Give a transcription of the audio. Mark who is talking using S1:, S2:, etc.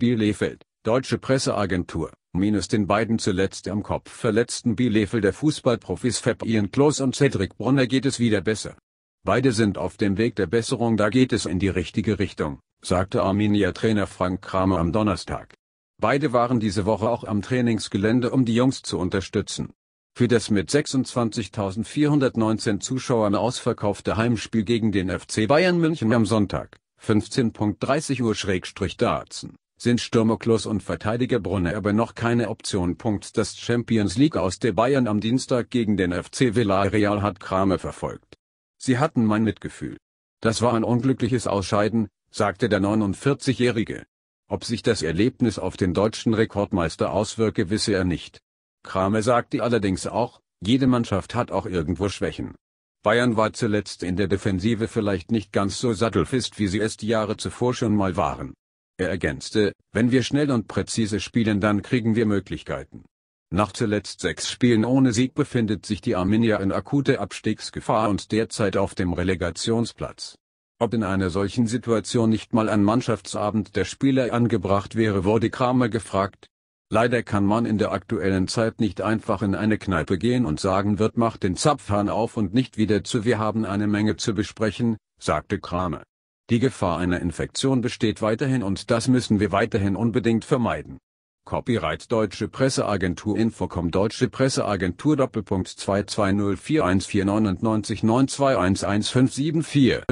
S1: Bielefeld, Deutsche Presseagentur, minus den beiden zuletzt am Kopf verletzten Bielefeld der Fußballprofis Fabian Klos und Cedric Brunner geht es wieder besser. Beide sind auf dem Weg der Besserung, da geht es in die richtige Richtung, sagte Arminia-Trainer Frank Kramer am Donnerstag. Beide waren diese Woche auch am Trainingsgelände, um die Jungs zu unterstützen. Für das mit 26.419 Zuschauern ausverkaufte Heimspiel gegen den FC Bayern München am Sonntag, 15.30 Uhr Schrägstrich Darzen, sind Stürmer und Verteidiger Brunner aber noch keine Option. Das Champions League aus der Bayern am Dienstag gegen den FC Villarreal hat Kramer verfolgt. Sie hatten mein Mitgefühl. Das war ein unglückliches Ausscheiden, sagte der 49-Jährige. Ob sich das Erlebnis auf den deutschen Rekordmeister auswirke, wisse er nicht. Kramer sagte allerdings auch, jede Mannschaft hat auch irgendwo Schwächen. Bayern war zuletzt in der Defensive vielleicht nicht ganz so sattelfest, wie sie es die Jahre zuvor schon mal waren. Er ergänzte, wenn wir schnell und präzise spielen, dann kriegen wir Möglichkeiten. Nach zuletzt sechs Spielen ohne Sieg befindet sich die Arminia in akuter Abstiegsgefahr und derzeit auf dem Relegationsplatz. Ob in einer solchen Situation nicht mal ein Mannschaftsabend der Spieler angebracht wäre, wurde Kramer gefragt. Leider kann man in der aktuellen Zeit nicht einfach in eine Kneipe gehen und sagen wird, mach den Zapfhahn auf und nicht wieder zu, wir haben eine Menge zu besprechen, sagte Kramer. Die Gefahr einer Infektion besteht weiterhin und das müssen wir weiterhin unbedingt vermeiden. Copyright Deutsche Presseagentur Infocom Deutsche Presseagentur Doppelpunkt 22041499992111574